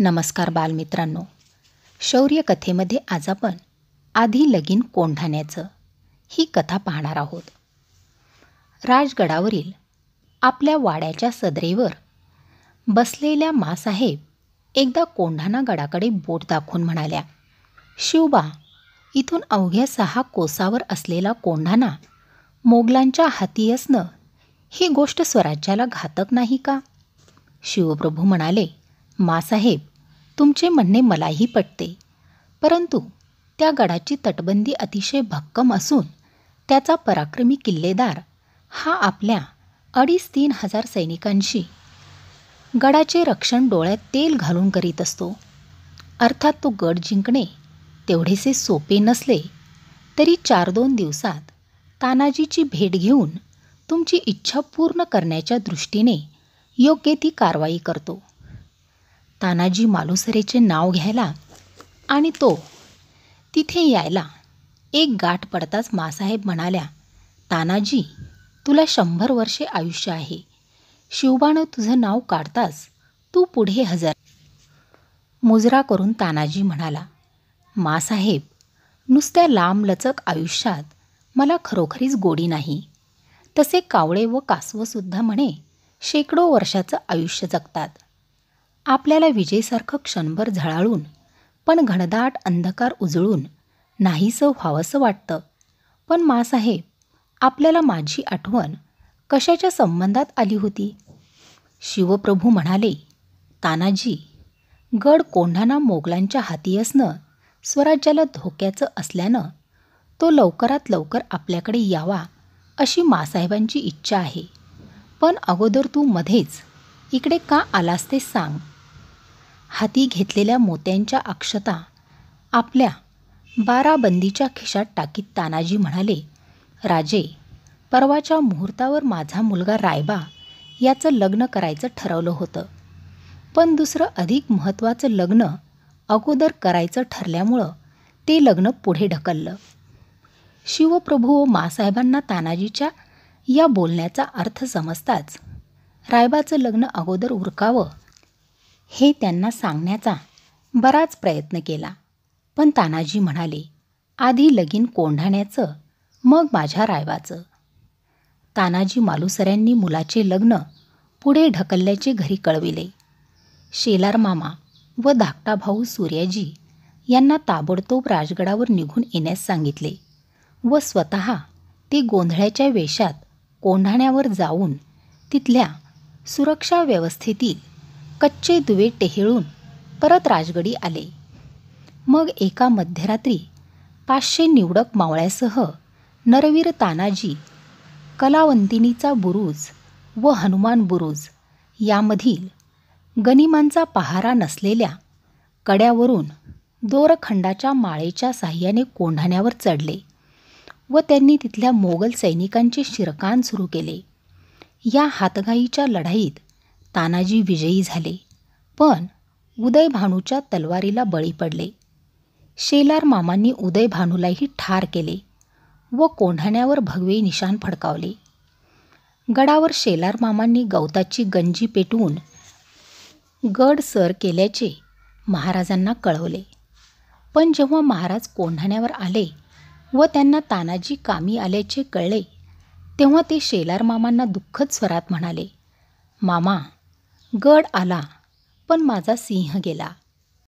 नमस्कार बालमित्रांनो शौर्य कथेमध्ये आज आपण आधी लगीन कोंढाण्याचं ही कथा पाहणार आहोत राजगडावरील आपल्या वाड्याच्या सदरेवर बसलेल्या मासाहेब एकदा कोंढाणा गडाकडे बोट दाखवून म्हणाल्या शिवबा इथून अवघ्या सहा कोसावर असलेला कोंढाणा मोगलांच्या हाती असणं ही गोष्ट स्वराज्याला घातक नाही का शिवप्रभू म्हणाले मासाहेब तुमचे म्हणणे मलाही पटते परंतु त्या गडाची तटबंदी अतिशय भक्कम असून त्याचा पराक्रमी किल्लेदार हा आपल्या अडीच तीन हजार सैनिकांशी गडाचे रक्षण डोळ्यात तेल घालून करीत असतो अर्थात तो गड जिंकणे तेवढेसे सोपे नसले तरी चार दोन दिवसात तानाजीची भेट घेऊन तुमची इच्छा पूर्ण करण्याच्या दृष्टीने योग्य ती कारवाई करतो तानाजी मालुसरेचे नाव घ्यायला आणि तो तिथे यायला एक गाठ पडताच मासाहेब म्हणाल्या तानाजी तुला शंभर वर्षे आयुष्य आहे शिवबानं तुझं नाव काढताच तू पुढे हजर मुजरा करून तानाजी म्हणाला मासाहेब नुसत्या लांबलचक आयुष्यात मला खरोखरीच गोडी नाही तसे कावळे व कासवसुद्धा म्हणे शेकडो वर्षाचं आयुष्य जगतात आपल्याला विजेसारखं क्षणभर झळाळून पण घनदाट अंधकार उजळून नाहीसं व्हावंसं वाटतं पण मासाहेब आपल्याला माझी आठवण कशाच्या संबंधात आली होती शिवप्रभू म्हणाले तानाजी गड कोंढाना मोगलांच्या हाती असणं स्वराज्याला धोक्याचं असल्यानं तो लवकरात लवकर आपल्याकडे यावा अशी मासाहेबांची इच्छा आहे पण अगोदर तू मध्येच इकडे का आलास ते सांग हाती घेतलेल्या मोत्यांच्या अक्षता आपल्या बाराबंदीच्या खिशात टाकीत तानाजी म्हणाले राजे परवाच्या मुहूर्तावर माझा मुलगा रायबा याचं लग्न करायचं ठरवलं होतं पण दुसरं अधिक महत्त्वाचं लग्न अगोदर करायचं ठरल्यामुळं ते लग्न पुढे ढकललं शिवप्रभू व मासाहेबांना तानाजीच्या या बोलण्याचा अर्थ समजताच रायबाचं लग्न अगोदर उरकावं हे त्यांना सांगण्याचा बराच प्रयत्न केला पण तानाजी म्हणाले आधी लगीन कोंढाण्याचं मग माझ्या रायवाचं तानाजी मालुसऱ्यांनी मुलाचे लग्न पुढे ढकलल्याचे घरी कळविले शेलार मामा व धाकटा भाऊ सूर्याजी यांना ताबडतोब राजगडावर निघून येण्यास सांगितले व स्वत ते गोंधळ्याच्या वेशात कोंढाण्यावर जाऊन तिथल्या सुरक्षा व्यवस्थेतील कच्चे दुवे टेहळून परत राजगडी आले मग एका मध्यरात्री पाचशे निवडक मावळ्यासह नरवीर तानाजी कलावंतिनीचा बुरुज व हनुमान बुरुज यामधील गनिमांचा पहारा नसलेल्या कड्यावरून दोरखंडाच्या माळेच्या साह्याने कोंढाण्यावर चढले व त्यांनी तिथल्या मोगल सैनिकांचे शिरकान सुरू केले या हातघाईच्या लढाईत तानाजी विजयी झाले पण उदय भानूच्या तलवारीला बळी पडले शेलार मामांनी उदय भानूलाही ठार केले व कोंढाण्यावर भगवे निशाण फडकावले गडावर शेलार मामांनी गवताची गंजी पेटवून गड सर केल्याचे महाराजांना कळवले पण जेव्हा महाराज कोंढाण्यावर आले व त्यांना तानाजी कामी आल्याचे कळले तेव्हा ते शेलार मामांना दुःखद स्वरात म्हणाले मामा गड आला पण माझा सिंह गेला